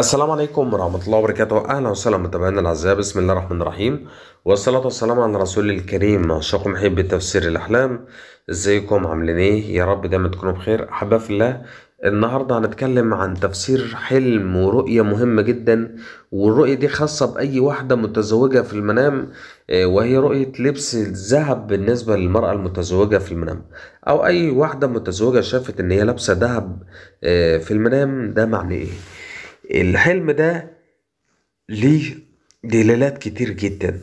السلام عليكم ورحمة الله وبركاته أهلا وسهلا متابعينا الأعزاء بسم الله الرحمن الرحيم والصلاة والسلام على رسول الكريم عشاق محب تفسير الأحلام ازيكم عاملين ايه يا رب دايما تكونوا بخير أحباب في الله النهاردة هنتكلم عن تفسير حلم ورؤية مهمة جدا والرؤية دي خاصة بأي واحدة متزوجة في المنام آه، وهي رؤية لبس الذهب بالنسبة للمرأة المتزوجة في المنام أو أي واحدة متزوجة شافت إن هي لابسة ذهب آه، في المنام ده معنى إيه الحلم ده ليه دلالات كتير جدا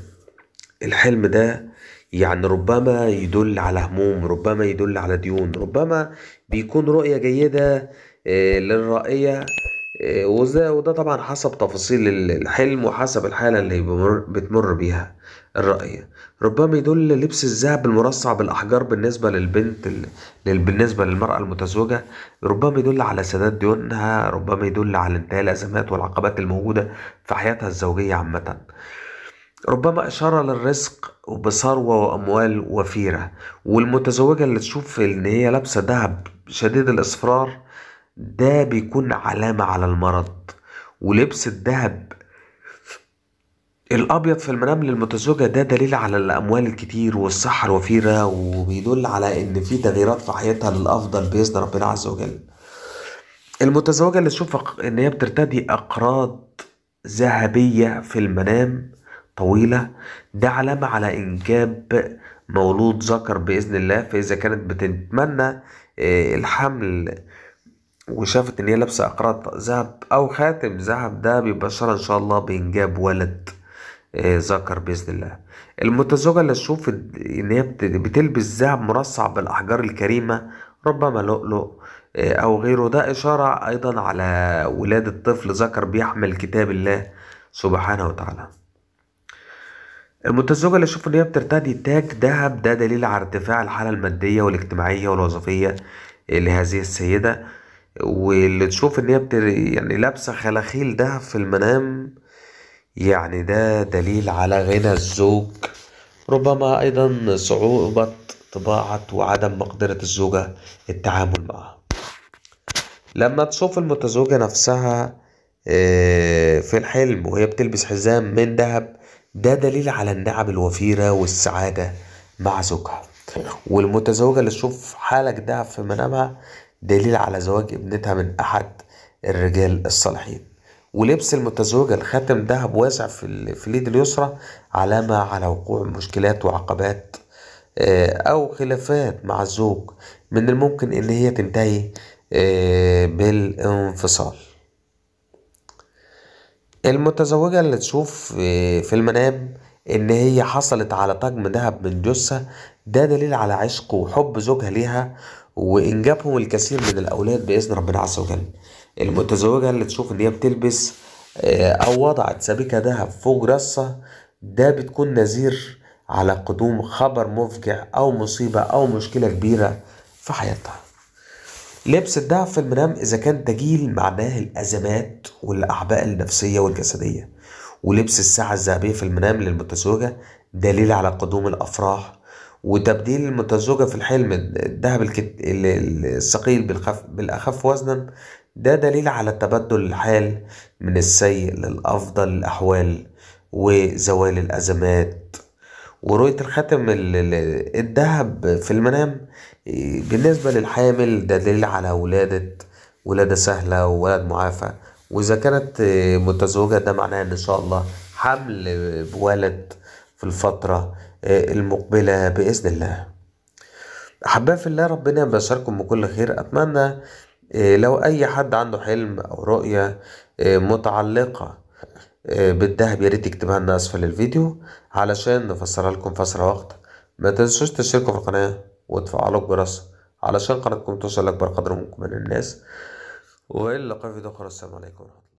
الحلم ده يعني ربما يدل على هموم ربما يدل على ديون ربما بيكون رؤية جيدة آه، للرائية وده آه، وده طبعا حسب تفاصيل الحلم وحسب الحالة اللي بمر بتمر بيها الرأي ربما يدل لبس الذهب المرصع بالأحجار بالنسبة للبنت بالنسبة للمرأة المتزوجة ربما يدل على سداد ديونها ربما يدل على انتهاء الأزمات والعقبات الموجودة في حياتها الزوجية عامة ربما إشارة للرزق بثروة وأموال وفيرة والمتزوجة اللي تشوف إن هي لابسة ذهب شديد الإصفرار ده بيكون علامة على المرض ولبس الذهب الابيض في المنام للمتزوجه ده دليل على الاموال الكتير والصحه الوفيره وبيدل على ان في تغييرات في حياتها للافضل باذن ربنا عز وجل المتزوجه اللي تشوف ان هي بترتدي اقراط ذهبيه في المنام طويله ده علامه على انجاب مولود ذكر باذن الله فاذا كانت بتتمنى آه، الحمل وشافت ان هي لابسه اقراط ذهب او خاتم ذهب ده بيبشر ان شاء الله بانجاب ولد آه، ذكر باذن الله المتزوجه اللي تشوف ان هي بتلبس ذهب مرصع بالاحجار الكريمه ربما لؤلؤ آه، او غيره ده اشاره ايضا على ولاده طفل ذكر بيحمل كتاب الله سبحانه وتعالى المتزوجة اللي تشوف ان هي بترتدي تاج ذهب ده دليل على ارتفاع الحالة المادية والاجتماعية والوظيفية لهذه السيدة واللي تشوف ان هي يعني لابسه خلاخيل ده في المنام يعني ده دليل على غنى الزوج ربما ايضا صعوبة طباعة وعدم مقدرة الزوجة التعامل معها لما تشوف المتزوجة نفسها آه، في الحلم وهي بتلبس حزام من ذهب ده دليل على النعم الوفيرة والسعادة مع زوجها والمتزوجة اللي تشوف حالك ده في منامها دليل على زواج ابنتها من أحد الرجال الصالحين ولبس المتزوجة الخاتم ذهب واسع في, في اليد اليسرى علامة على وقوع مشكلات وعقبات آه، أو خلافات مع الزوج من الممكن إن هي تنتهي آه، بالانفصال المتزوجة اللي تشوف في المنام إن هي حصلت على طقم ذهب من جثة ده دليل على عشق وحب زوجها ليها وإنجابهم الكثير من الأولاد بإذن ربنا عز وجل المتزوجة اللي تشوف إن هي بتلبس آه، أو وضعت سبيكة ذهب فوق راسها ده بتكون نذير على قدوم خبر مفجع أو مصيبة أو مشكلة كبيرة في حياتها لبس الدهب في المنام إذا كان تجيل معناه الأزمات والأعباء النفسية والجسدية ولبس الساعة الذهبية في المنام للمتزوجة دليل على قدوم الأفراح وتبديل المتزوجة في الحلم الذهب الكت... الثقيل بالخف... بالأخف وزنا ده دليل على تبدل الحال من السيء للأفضل الأحوال وزوال الأزمات ورؤية الخاتم الذهب في المنام بالنسبة للحامل دليل على ولادة ولادة سهلة وولد معافى وإذا كانت متزوجة ده معناه إن شاء الله حمل بولد في الفترة المقبلة بإذن الله أحباء في الله ربنا يبشركم بكل خير أتمنى آه، لو أي حد عنده حلم أو رؤية آه، متعلقة آه، بالذهب يا ريت تكتبها لنا أسفل الفيديو علشان نفسرها لكم فسرة وقت ما تنسوش تشتركوا في القناة وتفعلوا الجرس علشان قناتكم توصل لأكبر قدر ممكن من الناس وإلى لقاء فيديو آخر السلام عليكم ورحمة الله